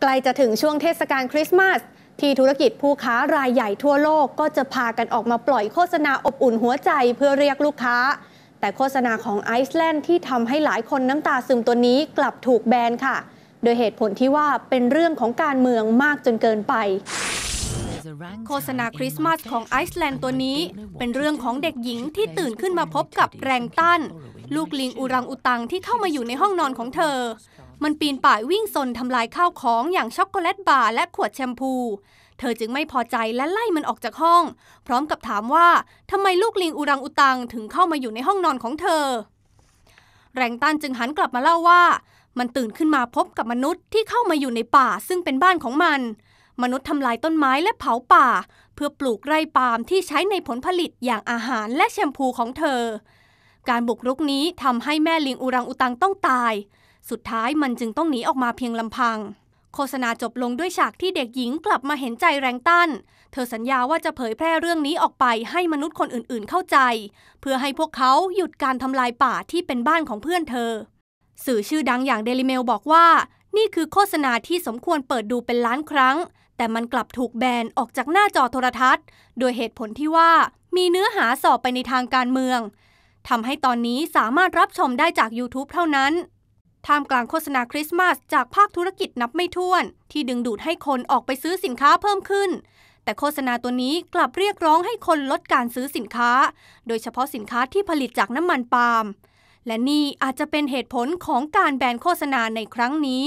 ใกล้จะถึงช่วงเทศกาลคริสต์มาส ที่ธุรกิจผู้ค้ารายใหญ่ทั่วโลกก็จะพากันออกมาปล่อยโฆษณาอบอุ่นหัวใจเพื่อเรียกลูกค้า แต่โฆษณาของไอซ์แลนด์ที่ทำให้หลายคนน้ำตาซึมตัวนี้กลับถูกแบนค่ะ โดยเหตุผลที่ว่าเป็นเรื่องของการเมืองมากจนเกินไป โฆษณาคริสต์มาสของไอซ์แลนด์ตัวนี้เป็นเรื่องของเด็กหญิงที่ตื่นขึ้นมาพบกับแรงต้านลูกลิงอุรังอุตังที่เข้ามาอยู่ในห้องนอนของเธอมันปีนป่ายวิ่งซนทำลายข้าวของ อย่างช็อกโกแลตบาร์และขวดแชมพู เธอจึงไม่พอใจและไล่มันออกจากห้อง พร้อมกับถามว่าทำไมลูกลิงอุรังอุตังถึงเข้ามาอยู่ในห้องนอนของเธอ แรงต้านจึงหันกลับมาเล่าว่า มันตื่นขึ้นมาพบกับมนุษย์ที่เข้ามาอยู่ในป่าซึ่งเป็นบ้านของมัน มนุษย์ทำลายต้นไม้และเผาป่า เพื่อปลูกไร่ปาล์มที่ใช้ในผลผลิตอย่างอาหารและแชมพูของเธอ การบุกรุกนี้ทำให้แม่ลิงอุรังอุตังต้องตายสุดท้ายมันจึงต้องหนีออกมาเพียงลำพัง โฆษณาจบลงด้วยฉากที่เด็กหญิงกลับมาเห็นใจแรงตันเธอสัญญาว่าจะเผยแพร่เรื่องนี้ออกไปให้มนุษย์คนอื่นๆเข้าใจ เพื่อให้พวกเขาหยุดการทำลายป่าที่เป็นบ้านของเพื่อนเธอ สื่อชื่อดังอย่างเดลิเมลบอกว่า นี่คือโฆษณาที่สมควรเปิดดูเป็นล้านครั้ง แต่มันกลับถูกแบนออกจากหน้าจอโทรทัศน์ โดยเหตุผลที่ว่ามีเนื้อหาสอบไปในทางการเมืองทำให้ตอนนี้สามารถรับชมได้จาก YouTube เท่านั้นท่ามกลางโฆษณาคริสต์มาส จากภาคธุรกิจนับไม่ถ้วน ที่ดึงดูดให้คนออกไปซื้อสินค้าเพิ่มขึ้น แต่โฆษณาตัวนี้กลับเรียกร้องให้คนลดการซื้อสินค้า โดยเฉพาะสินค้าที่ผลิตจากน้ำมันปาล์มและนี่อาจจะเป็นเหตุผลของการแบนโฆษณาในครั้งนี้